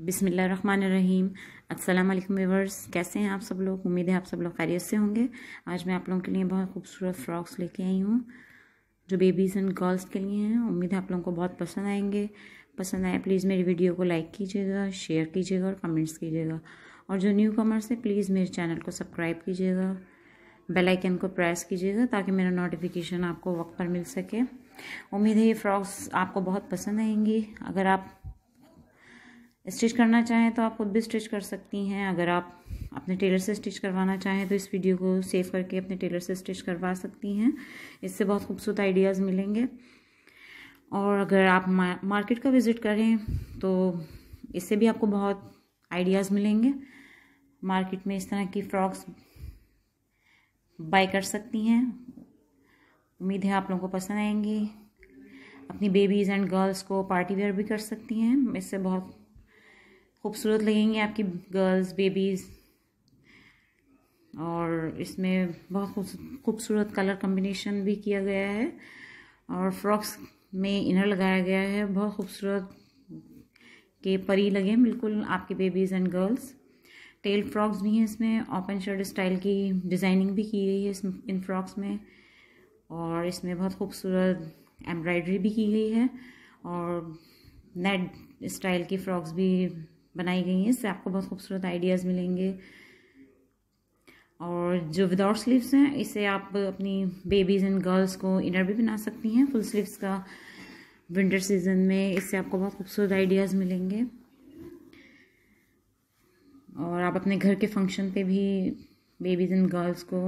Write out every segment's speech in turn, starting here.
बिसमीम अल्लाम व्यवर्स कैसे हैं आप सब लोग उम्मीद है आप सब लोग खैरियत से होंगे आज मैं आप लोगों के लिए बहुत खूबसूरत फ्रॉक्स लेके आई हूँ जो बेबीज़ एंड गर्ल्स के लिए हैं उम्मीद है आप लोगों को बहुत पसंद आएंगे पसंद आए प्लीज़ मेरी वीडियो को लाइक कीजिएगा शेयर कीजिएगा और कमेंट्स कीजिएगा और जो न्यू कमर्स है प्लीज़ मेरे चैनल को सब्सक्राइब कीजिएगा बेल आइकन को प्रेस कीजिएगा ताकि मेरा नोटिफिकेशन आपको वक्त पर मिल सके उम्मीद है ये फ्रॉक्स आपको बहुत पसंद आएंगी अगर आप स्टिच करना चाहें तो आप खुद भी स्टिच कर सकती हैं अगर आप अपने टेलर से स्टिच करवाना चाहें तो इस वीडियो को सेव करके अपने टेलर से स्टिच करवा सकती हैं इससे बहुत खूबसूरत आइडियाज़ मिलेंगे और अगर आप मार्केट का विज़िट करें तो इससे भी आपको बहुत आइडियाज़ मिलेंगे मार्केट में इस तरह की फ्रॉक्स बाय कर सकती हैं उम्मीद है आप लोगों को पसंद आएंगी अपनी बेबीज़ एंड गर्ल्स को पार्टी वेयर भी कर सकती हैं इससे बहुत खूबसूरत लगेंगे आपकी गर्ल्स बेबीज़ और इसमें बहुत खूबसूरत कलर कम्बिनेशन भी किया गया है और फ्रॉक्स में इनर लगाया गया है बहुत खूबसूरत के परी लगे बिल्कुल आपके babies and girls tail frocks भी हैं इसमें ओपन शर्ट स्टाइल की डिज़ाइनिंग भी की गई है इस इन फ्रॉक्स में और इसमें बहुत खूबसूरत एम्ब्रॉयडरी भी की गई है और नेट स्टाइल की फ़्रॉक्स भी बनाई गई हैं इससे आपको बहुत खूबसूरत आइडियाज़ मिलेंगे और जो विदाउट स्लीव्स हैं इसे आप अपनी बेबीज़ एंड गर्ल्स को इनर भी बना सकती हैं फुल स्लीव्स का विंटर सीजन में इससे आपको बहुत खूबसूरत आइडियाज़ मिलेंगे और आप अपने घर के फंक्शन पे भी बेबीज़ एंड गर्ल्स को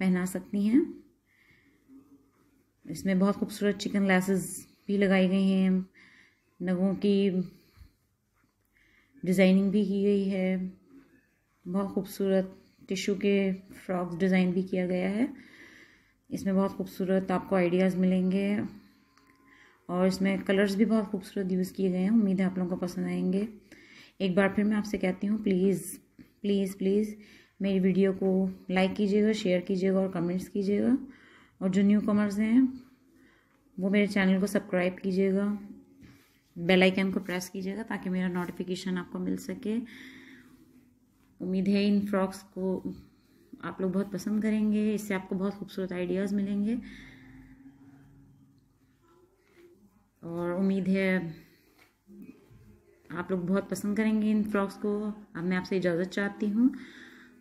पहना सकती हैं इसमें बहुत खूबसूरत चिकन लेसेस भी लगाई गई हैं नगों की डिज़ाइनिंग भी की गई है बहुत खूबसूरत टिशू के फ्रॉक्स डिज़ाइन भी किया गया है इसमें बहुत खूबसूरत आपको आइडियाज़ मिलेंगे और इसमें कलर्स भी बहुत खूबसूरत यूज़ किए गए हैं उम्मीद है आप लोगों को पसंद आएंगे एक बार फिर मैं आपसे कहती हूँ प्लीज़ प्लीज़ प्लीज़ मेरी वीडियो को लाइक कीजिएगा शेयर कीजिएगा और कमेंट्स कीजिएगा और जो न्यू कमर्स हैं वो मेरे चैनल को सब्सक्राइब कीजिएगा बेल आइकन को प्रेस कीजिएगा ताकि मेरा नोटिफिकेशन आपको मिल सके उम्मीद है इन फ्रॉक्स को आप लोग बहुत पसंद करेंगे इससे आपको बहुत खूबसूरत आइडियाज़ मिलेंगे और उम्मीद है आप लोग बहुत पसंद करेंगे इन फ्रॉक्स को अब मैं आपसे इजाज़त चाहती हूँ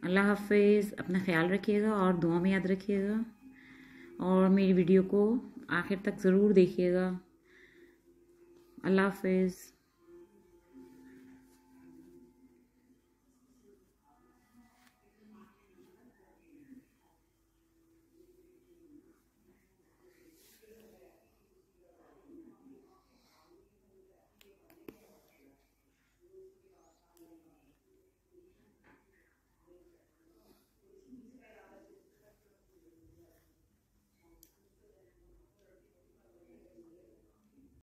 अल्लाह हाफिज़ अपना ख्याल रखिएगा और दुआ में याद रखिएगा और मेरी वीडियो को आखिर तक ज़रूर देखिएगा Allah Hafiz.